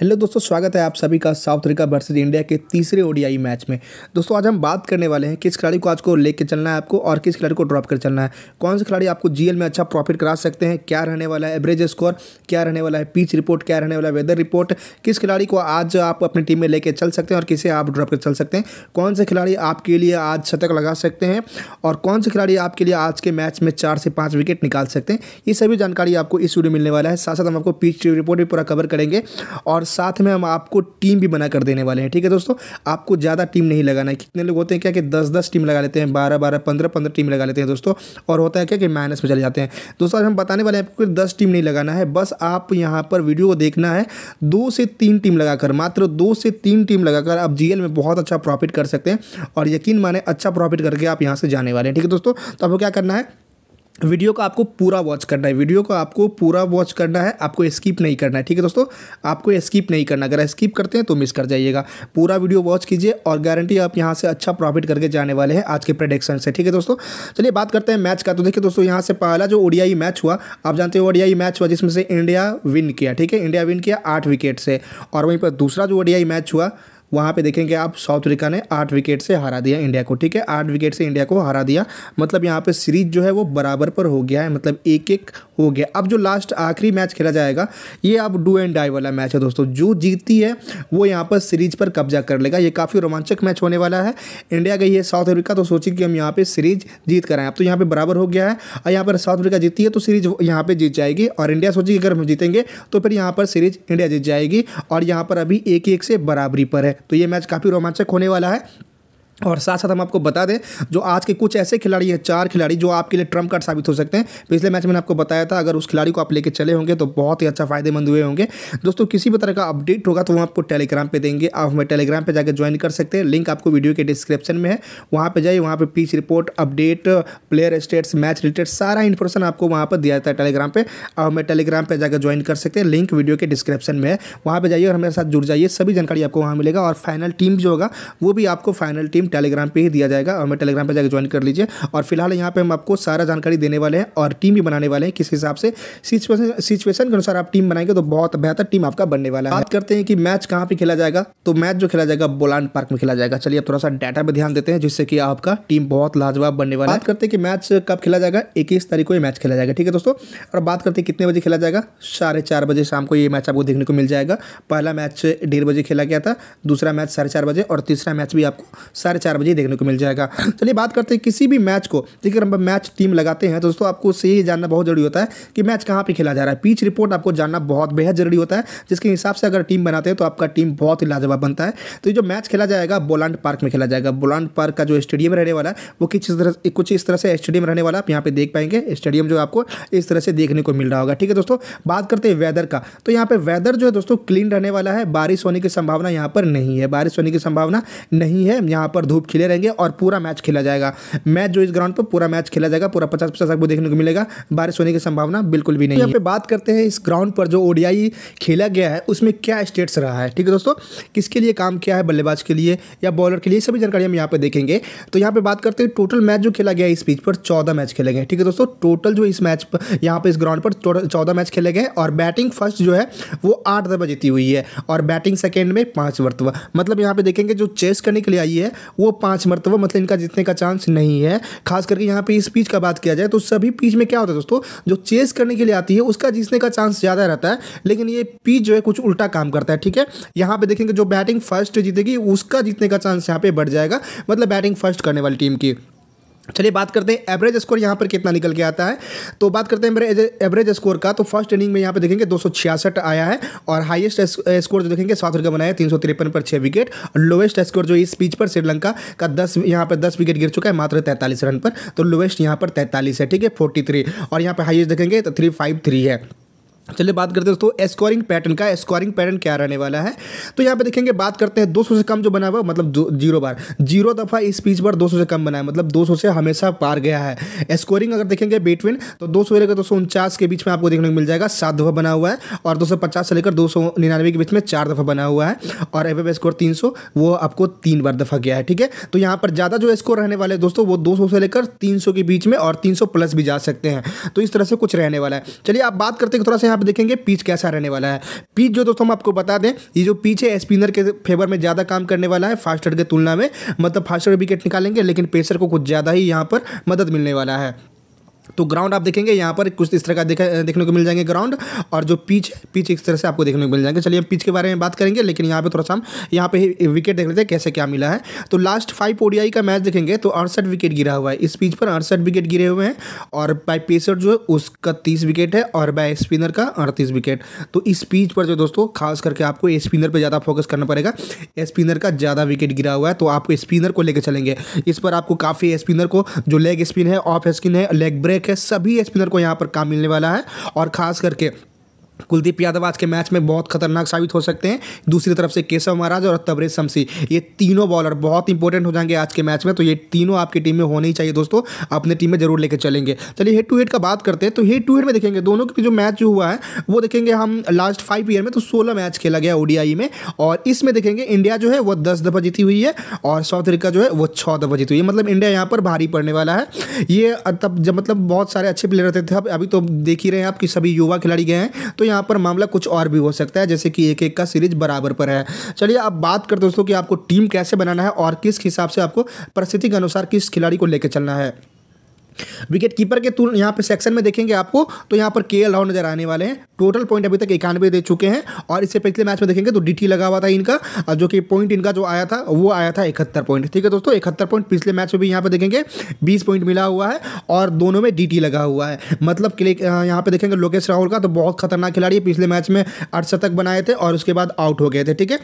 hello दोस्तों स्वागत है आप सभी का साउथ अफ्रीका वर्सेज इंडिया के तीसरे ओडीआई मैच में दोस्तों आज हम बात करने वाले हैं किस खिलाड़ी को आज को लेके चलना है आपको और किस खिलाड़ी को ड्रॉप कर चलना है कौन से खिलाड़ी आपको जीएल में अच्छा प्रॉफिट करा सकते हैं क्या रहने वाला है एवरेज स्कोर क्या रहने वाला है पीच रिपोर्ट क्या रहने वाला है वेदर रिपोर्ट किस खिलाड़ी को आज आप अपनी टीम में लेकर चल सकते हैं और किसे आप ड्रॉप कर चल सकते हैं कौन से खिलाड़ी आपके लिए आज शतक लगा सकते हैं और कौन से खिलाड़ी आपके लिए आज के मैच में चार से पाँच विकेट निकाल सकते हैं ये सभी जानकारी आपको इस वीडियो मिलने वाला है साथ साथ हम आपको पीच रिपोर्ट भी पूरा कवर करेंगे और और साथ में हम आपको टीम भी बना कर देने वाले हैं ठीक है दोस्तों आपको ज़्यादा टीम नहीं लगाना है कितने लोग होते हैं क्या कि दस दस टीम लगा लेते हैं बारह बारह पंद्रह पंद्रह टीम लगा लेते हैं दोस्तों और होता है क्या कि माइनस में चले जाते हैं दोस्तों आज हम बताने वाले हैं आपको दस टीम नहीं लगाना है बस आप यहाँ पर वीडियो को देखना है दो से तीन टीम लगाकर मात्र दो से तीन टीम लगाकर आप जी में बहुत अच्छा प्रॉफिट कर सकते हैं और यकीन माने अच्छा प्रॉफिट करके आप यहाँ से जाने वाले हैं ठीक है दोस्तों तो आपको क्या करना है वीडियो का आपको पूरा वॉच करना है वीडियो को आपको पूरा वॉच करना है आपको स्किप नहीं करना है ठीक है दोस्तों आपको स्किप नहीं करना अगर स्किप करते हैं तो मिस कर जाइएगा पूरा वीडियो वॉच कीजिए और गारंटी आप यहाँ से अच्छा प्रॉफिट करके जाने वाले हैं आज के प्रडिक्शन से ठीक है दोस्तों चलिए बात करते हैं मैच का तो देखिए दोस्तों यहाँ से पहला जो ओडियाई मैच हुआ आप जानते हो ओडियाई मैच हुआ जिसमें से इंडिया विन किया ठीक है इंडिया विन किया आठ विकेट से और वहीं पर दूसरा जो ओडियाई मैच हुआ वहाँ पे देखेंगे आप साउथ अफ्रीका ने आठ विकेट से हरा दिया इंडिया को ठीक है आठ विकेट से इंडिया को हरा दिया मतलब यहाँ पे सीरीज जो है वो बराबर पर हो गया है मतलब एक एक हो गया अब जो लास्ट आखिरी मैच खेला जाएगा ये अब डू एंड डाई वाला मैच है दोस्तों जो जीतती है वो यहाँ पर सीरीज पर कब्जा कर लेगा ये काफ़ी रोमांचक मैच होने वाला है इंडिया गई है साउथ अफ्रीका तो सोची कि हम यहाँ पर सीरीज जीत कर अब तो यहाँ पर बराबर हो गया है और यहाँ पर साउथ अफ्रीका जीतती है तो सीरीज यहाँ पर जीत जाएगी और इंडिया सोची कि अगर हम जीतेंगे तो फिर यहाँ पर सीरीज इंडिया जीत जाएगी और यहाँ पर अभी एक एक से बराबरी पर है तो ये मैच काफ़ी रोमांचक होने वाला है और साथ साथ हम आपको बता दें जो आज के कुछ ऐसे खिलाड़ी हैं चार खिलाड़ी जो आपके लिए ट्रम्प कार्ड साबित हो सकते हैं पिछले मैच में आपको बताया था अगर उस खिलाड़ी को आप लेके चले होंगे तो बहुत ही अच्छा फायदेमंद हुए होंगे दोस्तों किसी भी तरह का अपडेट होगा तो वो आपको टेलीग्राम पर देंगे आप हमें टेलीग्राम पर जाकर ज्वाइन कर सकते हैं लिंक आपको वीडियो के डिस्क्रिप्शन में है वहाँ पर जाइए वहाँ पर pitch report update player stats match related सारा इन्फॉर्मेशन आपको वहाँ पर दिया जाता है टेलीग्राम पर आप हमें टेलीग्राम पर जाकर ज्वाइन कर सकते हैं लिंक वीडियो के डिस्क्रिप्शन में है वहाँ पर जाइए और हमारे साथ जुड़ जाइए सभी जानकारी आपको वहाँ मिलेगा और फाइनल टीम जो होगा वो भी आपको फाइनल टीम लिंक टेलीग्राम पर ही दिया जाएगा हमें टेलीग्राम पर जाकर ज्वाइन कर लीजिए और फिलहाल यहाँ पर हम आपको सारा जानकारी देने वाले हैं और टीम भी बनाने वाले हैं किस हिसाब से सिचुएशन के अनुसार आप टीम बनाएंगे तो बहुत बेहतर टीम आपका बनने वाला है बात करते हैं कि मैच कहाँ पर खेला जाएगा तो मैच जो खेला जाएगा बोलान पार्क में खेला जाएगा चलिए थोड़ा सा डाटा पर ध्यान देते हैं जिससे कि आपका टीम बहुत लाजवाब बनने वाला बात करते हैं कि मैच कब खेला जाएगा इक्कीस तारीख को ये मैच खेला जाएगा ठीक है दोस्तों और बात करते हैं कितने बजे खेला जाएगा साढ़े चार बजे शाम को ये मैच आपको देखने को मिल जाएगा पहला मैच डेढ़ बजे खेला गया था दूसरा मैच साढ़े चार बजे और तीसरा मैच भी आपको साढ़े साढ़े चार बजे देखने को मिल जाएगा चलिए बात करते हैं किसी भी मैच को ठीक है मैच टीम लगाते हैं तो दोस्तों आपको उससे ये जानना बहुत जरूरी होता है कि मैच कहाँ पर खेला जा रहा है पीच रिपोर्ट आपको जानना बहुत बेहद जरूरी होता है जिसके हिसाब से अगर टीम बनाते हैं तो आपका टीम बहुत ही लाजवाब बनता है तो जो मैच खेला जाएगा बोलांड पार्क में खेला जाएगा बोलांड पार्क का जो स्टेडियम रहने वाला है वो किस तरह कुछ इस तरह से स्टेडियम रहने वाला आप यहाँ पे देख पाएंगे स्टेडियम जो आपको इस तरह से देखने को मिल रहा होगा ठीक है दोस्तों बात करते हैं वेदर का तो यहाँ पे वेदर जो है दोस्तों क्लीन रहने वाला है बारिश होने की संभावना यहाँ पर नहीं है बारिश होने की संभावना नहीं है यहाँ पर और धूप खिले रहेंगे और पूरा मैच खेला जाएगा मैच जो इस ग्राउंड पर पूरा मैच खेला जाएगा पूरा पचास पचास आपको देखने को मिलेगा बारिश होने की संभावना बिल्कुल भी नहीं यहाँ बात करते हैं इस ग्राउंड पर जो ओडियाई खेला गया है उसमें क्या स्टेट्स रहा है ठीक है दोस्तों किसके लिए काम किया है बल्लेबाज के लिए या बॉलर के लिए सभी जानकारी हम यहाँ पर देखेंगे तो यहाँ पर बात करते हैं टोटल मैच जो खेला गया इस पिच पर चौदह मैच खेले गए ठीक है दोस्तों टोटल जो इस मैच पर यहाँ पर इस ग्राउंड पर चौदह मैच खेले गए और बैटिंग फर्स्ट जो है वो आठ दफा जीती हुई है और बैटिंग सेकेंड में पाँच वर्तवा मतलब यहाँ पे देखेंगे जो चेस करने के लिए आई है वो पाँच मरतबा मतलब इनका जीतने का चांस नहीं है खास करके यहाँ पर इस पीच का बात किया जाए तो सभी पीच में क्या होता है दोस्तों जो चेस करने के लिए आती है उसका जीतने का चांस ज़्यादा रहता है लेकिन ये पीच जो है कुछ उल्टा काम करता है ठीक है यहाँ पर देखेंगे जो बैटिंग फर्स्ट जीतेगी उसका जीतने का चांस यहाँ पर बढ़ जाएगा मतलब बैटिंग फर्स्ट करने वाली टीम की चलिए बात करते हैं एवरेज स्कोर यहाँ पर कितना निकल के आता है तो बात करते हैं मेरे एवरेज स्कोर का तो फर्स्ट इनिंग में यहाँ पे देखेंगे दो आया है और हाईएस्ट स्कोर जो देखेंगे साउथ अफ्रीका बनाया तीन सौ तिरपन पर छः विकेट और लोएस्ट स्कोर जो इस पिच पर श्रीलंका का दस यहाँ पर दस विकेट गिर चुका है मात्र तैंतालीस रन पर तो लोएस्ट यहाँ पर तैंतालीस है ठीक है फोर्टी और यहाँ पर हाइएस्ट देखेंगे तो थ्री है चलिए बात करते हैं दोस्तों स्कोरिंग पैटर्न का स्कोरिंग पैटर्न क्या रहने वाला है तो यहाँ पे देखेंगे बात करते हैं 200 से कम जो बना हुआ मतलब जीरो बार जीरो दफ़ा इस पिच पर 200 से कम बना है मतलब 200 से हमेशा पार गया है स्कोरिंग अगर देखेंगे बिटवीन तो दो से लेकर दो सौ के बीच में आपको देखने को मिल जाएगा सात दफ़ा बना हुआ है और दो से लेकर दो के बीच में चार दफ़ा बना हुआ है और एफ स्कोर तीन वो आपको तीन बार दफ़ा गया है ठीक है तो यहाँ पर ज़्यादा जो स्कोर रहने वाले दोस्तों वो दो से लेकर तीन के बीच में और तीन प्लस भी जा सकते हैं तो इस तरह से कुछ रहने वाला है चलिए आप बात करते हैं थोड़ा सा यहाँ पर देखेंगे पीच कैसा रहने वाला है पीच जो दोस्तों हम आपको बता दें ये जो पीच है स्पिनर के फेवर में ज़्यादा काम करने वाला है फास्टर की तुलना में मतलब फास्टर विकेट निकालेंगे लेकिन पेसर को कुछ ज़्यादा ही यहाँ पर मदद मिलने वाला है तो ग्राउंड आप देखेंगे यहाँ पर कुछ इस तरह का देखने को मिल जाएंगे ग्राउंड और जो पिच पिच इस तरह से आपको देखने को मिल जाएंगे चलिए हम पिच के बारे में बात करेंगे लेकिन यहाँ पे थोड़ा सा हम यहाँ पे विकेट देख लेते हैं कैसे क्या मिला है तो लास्ट फाइव ओडीआई का मैच देखेंगे तो अड़सठ विकेट गिरा हुआ है इस पिच पर अड़सठ विकेट गिरे हुए हैं और बाय पेसर जो है उसका तीस विकेट है और बाय स्पिनर का अड़तीस विकेट तो इस पिच पर जो दोस्तों खास करके आपको स्पिनर पर ज़्यादा फोकस करना पड़ेगा स्पिनर का ज़्यादा विकेट गिरा हुआ है तो आपको स्पिनर को लेकर चलेंगे इस पर आपको काफ़ी स्पिनर को जो लेग स्पिन है ऑफ स्पिन है लेग ब्रेक ब्रेक है सभी स्पिनर को यहाँ पर काम मिलने वाला है और खास करके कुलदीप यादव आज के मैच में बहुत खतरनाक साबित हो सकते हैं दूसरी तरफ से केशव महाराज और तबरेज शमसी ये तीनों बॉलर बहुत इंपॉर्टेंट हो जाएंगे आज के मैच में तो ये तीनों आपकी टीम में होने ही चाहिए दोस्तों अपने टीम में जरूर लेकर चलेंगे चलिए हेड टू हेड का बात करते हैं तो हेड टू हेड में देखेंगे दोनों के जो मैच हुआ है वो देखेंगे हम लास्ट फाइव ईयर में तो सोलह मैच खेला गया ओडीआई में और इसमें देखेंगे इंडिया जो है वह दस दफा जीती हुई है और साउथ अफ्रीका जो है वो छः दफा जीती हुई है मतलब इंडिया यहाँ पर भारी पड़ने वाला है ये तब जब मतलब बहुत सारे अच्छे प्लेयर रहते थे अभी तो देख ही रहे हैं आप कि सभी युवा खिलाड़ी गए हैं तो तो यहाँ पर मामला कुछ और भी हो सकता है जैसे कि एक एक का सीरीज बराबर पर है चलिए अब बात करते दोस्तों कि आपको टीम कैसे बनाना है और किस हिसाब से आपको परिस्थिति के अनुसार किस खिलाड़ी को लेकर चलना है विकेट कीपर के तुल यहाँ पे सेक्शन में देखेंगे आपको तो यहाँ पर के एल राहुल नजर आने वाले हैं टोटल पॉइंट अभी तक इक्यानवे दे चुके हैं और इससे पिछले मैच में देखेंगे तो डीटी लगा हुआ था इनका जो कि पॉइंट इनका जो आया था वो आया था इकहत्तर पॉइंट ठीक है दोस्तों इकहत्तर पॉइंट पिछले मैच में भी यहाँ पर देखेंगे बीस पॉइंट मिला हुआ है और दोनों में डी लगा हुआ है मतलब यहाँ पर देखेंगे लोकेश राहुल का तो बहुत खतरनाक खिलाड़ी पिछले मैच में आठ शतक बनाए थे और उसके बाद आउट हो गए थे ठीक है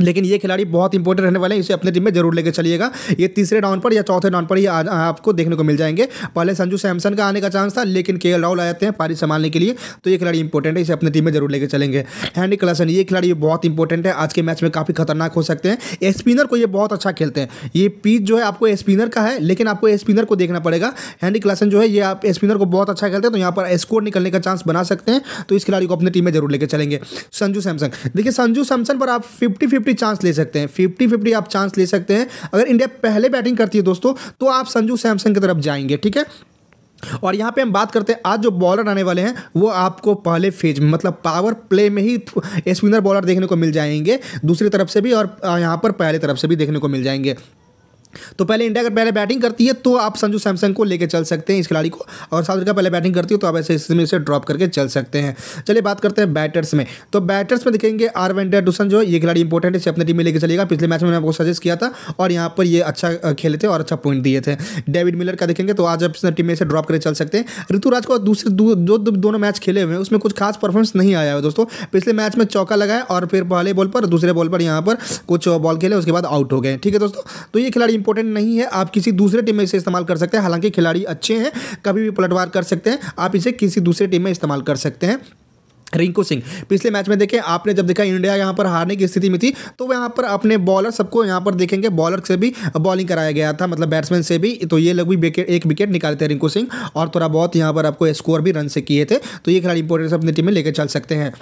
लेकिन ये खिलाड़ी बहुत इंपॉर्टेंट रहने वाले हैं इसे अपने टीम में जरूर लेकर चलिएगा ये तीसरे राउंड पर या चौथे राउंड पर ही आपको देखने को मिल जाएंगे पहले संजू सैमसन का आने का चांस था लेकिन के राहुल आ जाते हैं पारी संभालने के लिए तो ये खिलाड़ी इंपॉर्टेंट है इसे अपने टीम में जरूर लेकर चलेंगे हैंडी क्लासन ये खिलाड़ी बहुत इंपॉर्टेंट है आज के मैच में काफ़ी खतरनाक हो सकते हैं स्पिनर को ये बहुत अच्छा खेलते हैं ये पीच जो है आपको स्पिनर का है लेकिन आपको स्पिनर को देखना पड़ेगा हैंडी क्लासन जो है ये आप स्पिनर को बहुत अच्छा खेलते हैं तो यहाँ पर स्कोर निकलने का चांस बना सकते हैं तो इस खिलाड़ी को अपने टीम में जरूर लेकर चलेंगे संजू सैमसन देखिए संजू सैमसन पर आप फिफ्टी फिफ्टी चांस ले सकते हैं फिफ्टी फिफ्टी आप चांस ले सकते हैं अगर इंडिया पहले बैटिंग करती है दोस्तों तो आप संजू सैमसन की तरफ जाएंगे ठीक है और यहाँ पे हम बात करते हैं आज जो बॉलर आने वाले हैं वो आपको पहले फेज में मतलब पावर प्ले में ही स्पिनर बॉलर देखने को मिल जाएंगे दूसरी तरफ से भी और यहाँ पर पहले तरफ से भी देखने को मिल जाएंगे तो पहले इंडिया अगर पहले बैटिंग करती है तो आप संजू सैमसंग को लेकर चल सकते हैं इस खिलाड़ी को और साउथ अफ्रीका पहले बैटिंग करती है तो आप ऐसे इसमें इसे ड्रॉप करके चल सकते हैं चलिए बात करते हैं बैटर्स में तो बैटर्स में देखेंगे आर वेंडर डुसन जो ये खिलाड़ी इंपॉर्टेंट है इसे अपनी टीम में लेकर चलेगा पिछले मैच में मैंने आपको सजेस्ट किया था और यहाँ पर ये अच्छा खेले थे और अच्छा पॉइंट दिए थे डेविड मिलर का देखेंगे तो आज आप अपने टीम में से ड्रॉप करके चल सकते हैं ऋतुराज को दूसरे जो दोनों मैच खेले हुए हैं उसमें कुछ खास परफॉर्मेंस नहीं आया है दोस्तों पिछले मैच में चौका लगाया और फिर पहले बॉल पर दूसरे बॉल पर यहाँ पर कुछ बॉल खेले उसके बाद आउट हो गए ठीक है दोस्तों तो ये खिलाड़ी इंपॉर्टेंट नहीं है आप किसी दूसरे टीम में इसे इस्तेमाल कर सकते हैं हालांकि खिलाड़ी अच्छे हैं कभी भी पलटवार कर सकते हैं आप इसे किसी दूसरे टीम में इस्तेमाल कर सकते हैं रिंकू सिंह पिछले मैच में देखें आपने जब देखा इंडिया यहाँ पर हारने की स्थिति में थी तो यहाँ पर अपने बॉलर सबको यहाँ पर देखेंगे बॉलर से भी बॉलिंग कराया गया था मतलब बैट्समैन से भी तो ये लोग भी विकेट एक विकेट निकालते हैं रिंकू सिंह और थोड़ा बहुत यहाँ पर आपको स्कोर भी रन से किए थे तो ये खिलाड़ी इंपोर्टेंट अपनी टीम में लेकर चल सकते हैं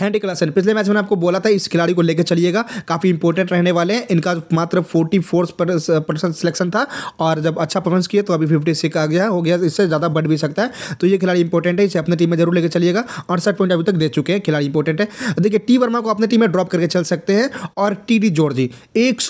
हैंडी क्लासन पिछले मैच में आपको बोला था इस खिलाड़ी को लेकर चलिएगा काफ़ी इंपॉर्टेंट रहने वाले हैं इनका मात्र फोर्टी फोर परसेंट सिलेक्शन था और जब अच्छा परफॉर्मेंस किया तो अभी फिफ्टी सिक्स आ गया हो गया इससे ज़्यादा बढ़ भी सकता है तो ये खिलाड़ी इंपॉर्टेंट है इसे अपने टीम में जरूर लेकर चलिएगा अड़सठ पॉइंट अभी तक दे चुके हैं खिलाड़ी इंपॉर्टेंट है देखिए टी वर्मा को अपने टीम में ड्रॉप करके चल सकते हैं और टी डी जॉर्जी एक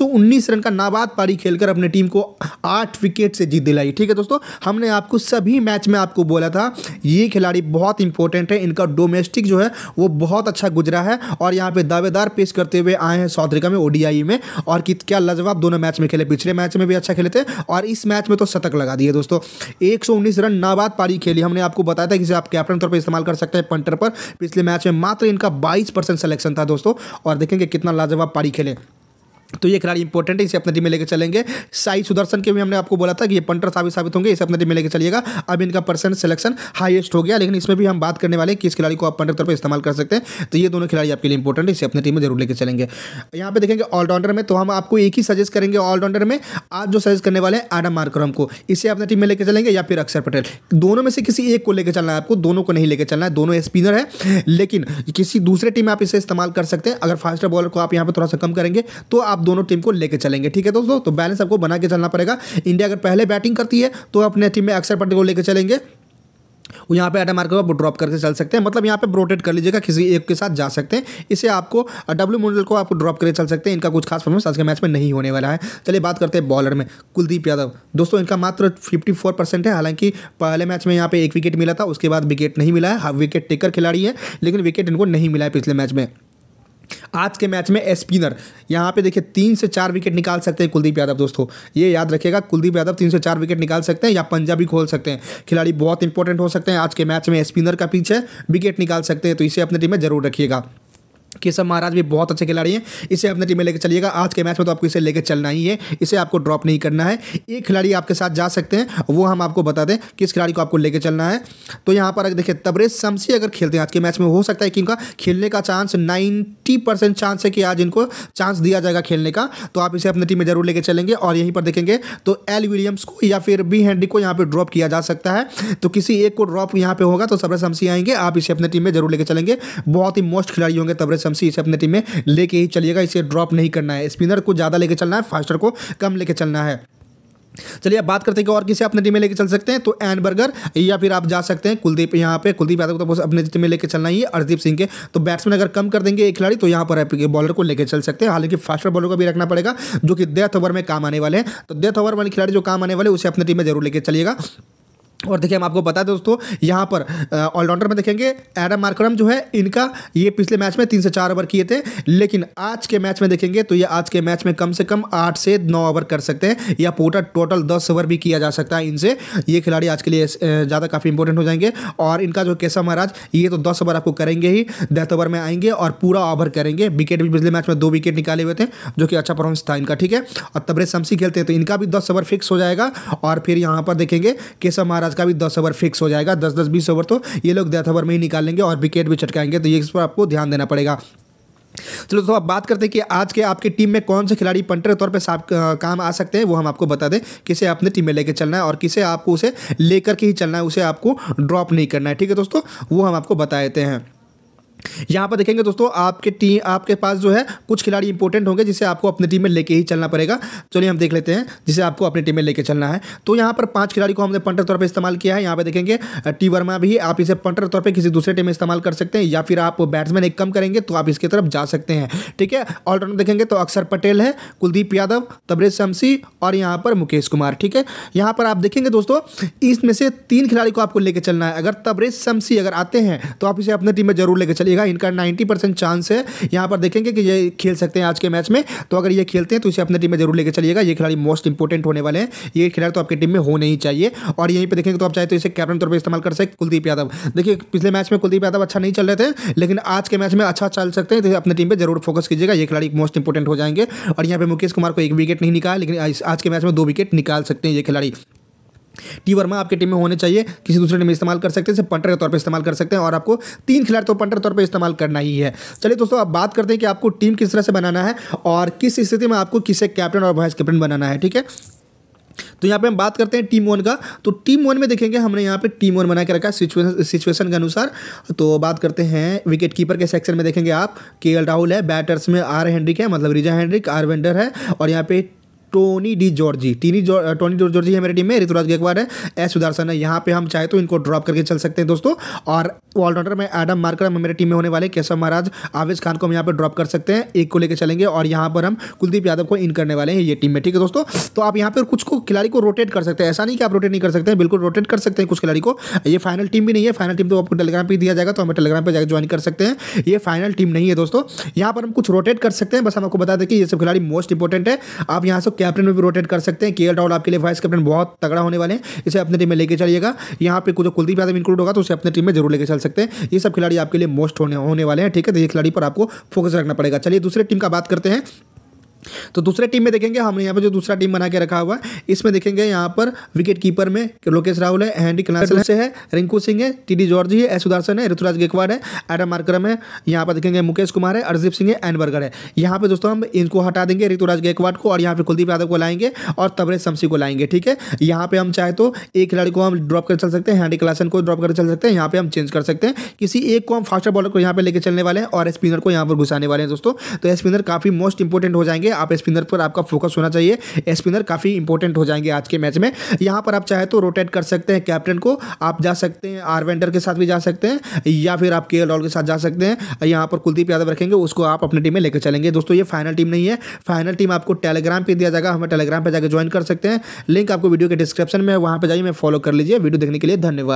रन का नाबाद पारी खेलकर अपने टीम को आठ विकेट से जीत दिलाई ठीक है दोस्तों हमने आपको सभी मैच में आपको बोला था ये खिलाड़ी बहुत इंपॉर्टेंट है इनका डोमेस्टिक जो है वो बहुत बहुत अच्छा गुजरा है और यहाँ पे दावेदार पेश करते हुए आए हैं साउथ अफ्रीका में ओडीआई e में और कि क्या लजवाब दोनों मैच में खेले पिछले मैच में भी अच्छा खेले थे और इस मैच में तो शतक लगा दिए दोस्तों एक रन नाबाद पारी खेली हमने आपको बताया था कि आप कैप्टन तौर पर इस्तेमाल कर सकते हैं पंटर पर पिछले मैच में मात्र इनका बाईस सिलेक्शन था दोस्तों और देखेंगे कितना लाजवाब पारी खेले तो ये खिलाड़ी इंपॉर्टेंट है इसे अपने टीम में लेकर चलेंगे साई सुदर्शन के भी हमने आपको बोला था कि ये पंटर साबित साबित होंगे इसे अपने टीम में लेकर चलिएगा अब इनका परसेंट सिलेक्शन हाईएस्ट हो गया लेकिन इसमें भी हम बात करने वाले कि इस खिलाड़ी को आप पंटर तौर पर इस्तेमाल कर सकते हैं तो ये दोनों खिलाड़ी आपके लिए इंपॉर्टेंट है इसे अपने टीम में जरूर लेकर चलेंगे यहाँ पर देखेंगे ऑलराउंडर में तो हम आपको एक ही सजेस्ट करेंगे ऑलराउंडर में आप जो सजेस्ट करने वाले हैं आडम मार्करम को इसे अपने टीम में लेकर चलेंगे या फिर अक्षर पटेल दोनों में से किसी एक को लेकर चलना है आपको दोनों को नहीं लेकर चलना है दोनों स्पिनर है लेकिन किसी दूसरे टीम में आप इसे इस्तेमाल कर सकते हैं अगर फास्टर बॉलर को आप यहाँ पर थोड़ा सा कम करेंगे तो आप दोनों टीम को लेकर चलेंगे ठीक है दोस्तों तो बैलेंस आपको बना के चलना पड़ेगा इंडिया अगर पहले बैटिंग करती है तो अपने टीम में अक्षर पटेल को लेकर चलेंगे यहाँ पे एडम मार्कर को ड्रॉप करके चल सकते हैं मतलब यहाँ पे रोटेट कर लीजिएगा किसी एक के साथ जा सकते हैं इसे आपको डब्ल्यू मंडल को आप ड्रॉप करके चल सकते हैं इनका कुछ खास परफॉर्मेंस आज के मैच में नहीं होने वाला है चलिए बात करते हैं बॉलर में कुलदीप यादव दोस्तों इनका मात्र फिफ्टी फोर परसेंट है हालांकि पहले मैच में यहाँ पे एक विकेट मिला था उसके बाद विकेट नहीं मिला है विकेट टेकर खिलाड़ी है लेकिन विकेट इनको नहीं मिला है पिछले मैच में आज के मैच में स्पिनर यहाँ पे देखिए तीन से चार विकेट निकाल सकते हैं कुलदीप यादव दोस्तों ये याद रखेगा कुलदीप यादव तीन से चार विकेट निकाल सकते हैं या पंजाबी खोल सकते हैं खिलाड़ी बहुत इंपॉर्टेंट हो सकते हैं आज के मैच में स्पिनर का पीछे विकेट निकाल सकते हैं तो इसे अपने टीम में जरूर रखिएगा केशव महाराज भी बहुत अच्छे खिलाड़ी हैं इसे अपने टीम में लेकर चलिएगा आज के मैच में तो आपको इसे लेकर चलना ही है इसे आपको ड्रॉप नहीं करना है एक खिलाड़ी आपके साथ जा सकते हैं वो हम आपको बता दें किस खिलाड़ी को आपको लेकर चलना है तो यहाँ पर देखिए तबरेज शमसी अगर खेलते हैं आज के मैच में हो सकता है कि इनका खेलने का चांस नाइन्टी चांस है कि आज इनको चांस दिया जाएगा खेलने का तो आप इसे अपनी टीम में जरूर लेकर चलेंगे और यहीं पर देखेंगे तो एल विलियम्स को या फिर बी हैंडी को यहाँ पर ड्रॉप किया जा सकता है तो किसी एक को ड्रॉप यहाँ पर होगा तो तबरेज शमसी आएंगे आप इसे अपने टीम में जरूर लेकर चलेंगे बहुत ही मोस्ट खिलाड़ी होंगे तबरेज शमसी इसे अपने टीम में लेके ही चलिएगा इसे ड्रॉप नहीं करना है स्पिनर को ज़्यादा लेके चलना है फास्टर को कम लेके चलना है चलिए अब बात करते हैं कि और किसे अपने टीम में लेके चल सकते हैं तो एन बर्गर या फिर आप जा सकते हैं कुलदीप यहाँ पे कुलदीप यादव को तो अपने टीम में लेके चलना ही है अर्जदीप सिंह के तो बैट्समैन अगर कम कर देंगे एक खिलाड़ी तो यहाँ पर बॉलर को लेके चल सकते हैं हालांकि फास्टर बॉलर को भी रखना पड़ेगा जो कि डेथ ओवर में काम आने वाले हैं तो डेथ ओवर वाले खिलाड़ी जो काम आने वाले उसे अपने टीम में जरूर लेकर चलिएगा और देखिए हम आपको बता दें दोस्तों यहाँ पर ऑलराउंडर में देखेंगे एडम मार्करम जो है इनका ये पिछले मैच में तीन से चार ओवर किए थे लेकिन आज के मैच में देखेंगे तो ये आज के मैच में कम से कम आठ से नौ ओवर कर सकते हैं या पोटा टोटल दस ओवर भी किया जा सकता है इनसे ये खिलाड़ी आज के लिए ज़्यादा काफ़ी इंपॉर्टेंट हो जाएंगे और इनका जो केशव महाराज ये तो दस ओवर आपको करेंगे ही दस ओवर में आएंगे और पूरा ओवर करेंगे विकेट भी पिछले मैच में दो विकेट निकाले हुए थे जो कि अच्छा परफॉर्मेंस था इनका ठीक है और तबरे शमसी खेलते हैं तो इनका भी दस ओवर फिक्स हो जाएगा और फिर यहाँ पर देखेंगे केशव महाराज का भी दस ओवर फिक्स हो जाएगा दस दस बीस ओवर तो ये लोग डेथ ओवर में ही निकालेंगे और विकेट भी चटकाएंगे तो ये इस पर आपको ध्यान देना पड़ेगा चलो तो अब बात करते हैं कि आज के आपकी टीम में कौन से खिलाड़ी पंटर के तौर पर साफ काम आ सकते हैं वो हम आपको बता दें किसे अपने टीम में लेके चलना है और किसे आपको उसे लेकर के ही चलना है उसे आपको ड्रॉप नहीं करना है ठीक है दोस्तों वो हम आपको बता देते हैं यहाँ पर देखेंगे दोस्तों आपके टीम आपके पास जो है कुछ खिलाड़ी इंपॉर्टेंट होंगे जिसे आपको अपनी टीम में लेके ही चलना पड़ेगा चलिए हम देख लेते हैं जिसे आपको अपनी टीम में लेके चलना है तो यहाँ पर पांच खिलाड़ी को हमने पंटर तौर पर इस्तेमाल किया है यहाँ पर देखेंगे टी वर्मा भी आप इसे पंटर तौर पर किसी दूसरे टीम में इस्तेमाल कर सकते हैं या फिर आप बैट्समैन एक कम करेंगे तो आप इसकी तरफ जा सकते हैं ठीक है ऑलराउंडर देखेंगे तो अक्षर पटेल है कुलदीप यादव तबरेज शमसी और यहाँ पर मुकेश कुमार ठीक है यहाँ पर आप देखेंगे दोस्तों इसमें से तीन खिलाड़ी को आपको लेके चलना है अगर तबरेज शमसी अगर आते हैं तो आप इसे अपनी टीम में जरूर लेके चलेगा इनका नाइन्टी परसेंट चांस है यहाँ पर देखेंगे कि ये खेल सकते हैं आज के मैच में तो अगर ये खेलते हैं तो इसे अपने टीम में जरूर लेकर चलिएगा ये खिलाड़ी मोस्ट इंपॉर्टेंट होने वाले हैं ये खिलाड़ी तो आपकी टीम में होने ही चाहिए और यहीं पर देखेंगे तो आप चाहे तो इसे कैप्टन तौर पर इस्तेमाल कर सकते कुलदीप यादव देखिए पिछले मैच में कुलदीप यादव अच्छा नहीं चल रहे थे लेकिन आज के मैच में अच्छा चल सकते हैं तो अपने टीम पर जरूर फोकस कीजिएगा ये खिलाड़ी मोस्ट इंपॉर्टेंट हो जाएंगे और यहाँ पर मुकेश कुमार को एक विकेट नहीं निकाला लेकिन आज के मैच में दो विकेट निकाल सकते हैं ये खिलाड़ी टी वर्मा आपकी टीम में होने चाहिए किसी दूसरे टीम में इस्तेमाल कर सकते हैं सिर्फ पंटर के तौर पर इस्तेमाल कर सकते हैं और आपको तीन खिलाड़ी तो पंटर तौर पर इस्तेमाल करना ही है चलिए दोस्तों अब बात करते हैं कि आपको टीम किस तरह से बनाना है और किस स्थिति में आपको किसे कैप्टन और वाइस कैप्टन बनाना है ठीक है तो यहाँ पे हम बात करते हैं टीम वन का तो टीम वन में देखेंगे हमने यहाँ पे टीम वन बना के रखा है सिचुएशन के अनुसार तो बात करते हैं विकेट कीपर के सेक्शन में देखेंगे आप के एल राहुल है बैटर्स में आर हेनरिक है मतलब रिजा हेनरिक आर वेंडर है और यहाँ पे टोनी डी जॉर्जी टीनी टोनी डी जॉर्जी है मेरी टीम में ऋतुराज गेकवाड़ है एस सुदर्शन है यहाँ पे हम चाहे तो इनको ड्रॉप करके चल सकते हैं दोस्तों और ऑलराउंडर में एडम मार्कर मेरे टीम में होने वाले केशव महाराज आवेश खान को हम यहाँ पर ड्रॉप कर सकते हैं एक को लेकर चलेंगे और यहाँ पर हम कुलदीप यादव को इन करने वाले हैं ये टीम में ठीक है दोस्तों तो आप यहाँ पर कुछ को खिलाड़ी को रोटेट कर सकते हैं ऐसा नहीं कि आप रोटेट नहीं कर सकते हैं बिल्कुल रोटेट कर सकते हैं कुछ खिलाड़ी को ये फाइनल टीम भी नहीं है फाइनल टीम तो आपको टेलीग्राम पर दिया जाएगा तो हमें टेलीग्राम पर जाकर ज्वाइन कर सकते हैं ये फाइनल टीम नहीं है दोस्तों यहाँ पर हम कुछ रोटेट कर सकते हैं बस हम आपको बता दें कि ये सब खिलाड़ी मोस्ट इंपॉर्टेंट है आप यहाँ से कैप्टन में भी रोटेट कर सकते हैं के राहुल आपके लिए वाइस कैप्टन बहुत तगड़ा होने वाले हैं इसे अपने टीम में लेके चलिएगा यहाँ पे जो कुलदीप यादव इंक्लूड होगा तो उसे अपने टीम में जरूर लेके चल सकते हैं ये सब खिलाड़ी आपके लिए मोस्ट होने होने वाले हैं ठीक है तो ये खिलाड़ी पर आपको फोकस रखना पड़ेगा चलिए दूसरे टीम का बात करते हैं तो दूसरे टीम में देखेंगे हमने यहाँ पर जो दूसरा टीम बना के रखा हुआ है इसमें देखेंगे यहाँ पर विकेट कीपर में लोकेश राहुल है हैंडी कनासल से है रिंकू सिंह है टी डी जॉर्जी है एस है ऋतुराज गेकवाड़ है एडम मार्करम है यहाँ पर देखेंगे मुकेश कुमार है अरजीप सिंह है एन बर्गर है यहाँ पर दोस्तों हम इनको हटा देंगे ऋतुराज गेकवाड़ को और यहाँ पर कुलदीप यादव को लाएंगे और तबरेज शमसी को लाएंगे ठीक है यहाँ पर हम चाहे तो एक खिलाड़ी को हम ड्रॉप कर चल सकते हैं हैंडी कलासन को ड्रॉप कर चल सकते हैं यहाँ पर हम चेंज कर सकते हैं किसी एक को हम फास्टर बॉलर को यहाँ पर लेकर चलने वाले हैं और स्पिनर को यहाँ पर घुसाने वाले हैं दोस्तों तो स्पिनर काफ़ी मोस्ट इंपॉर्टेंट हो जाएंगे आप स्पिनर पर आपका फोकस होना चाहिए स्पिनर काफ़ी इंपॉर्टेंट हो जाएंगे आज के मैच में यहां पर आप चाहे तो रोटेट कर सकते हैं कैप्टन को आप जा सकते हैं आरवेंडर के साथ भी जा सकते हैं या फिर आप के एल के साथ जा सकते हैं यहां पर कुलदीप यादव रखेंगे उसको आप अपनी टीम में लेकर चलेंगे दोस्तों ये फाइनल टीम नहीं है फाइनल टीम आपको टेलीग्राम पर दिया जाएगा हमें टेलीग्राम पर जाकर ज्वाइन कर सकते हैं लिंक आपको वीडियो के डिस्क्रिप्शन में वहां पर जाइए मैं फॉलो कर लीजिए वीडियो देखने के लिए धन्यवाद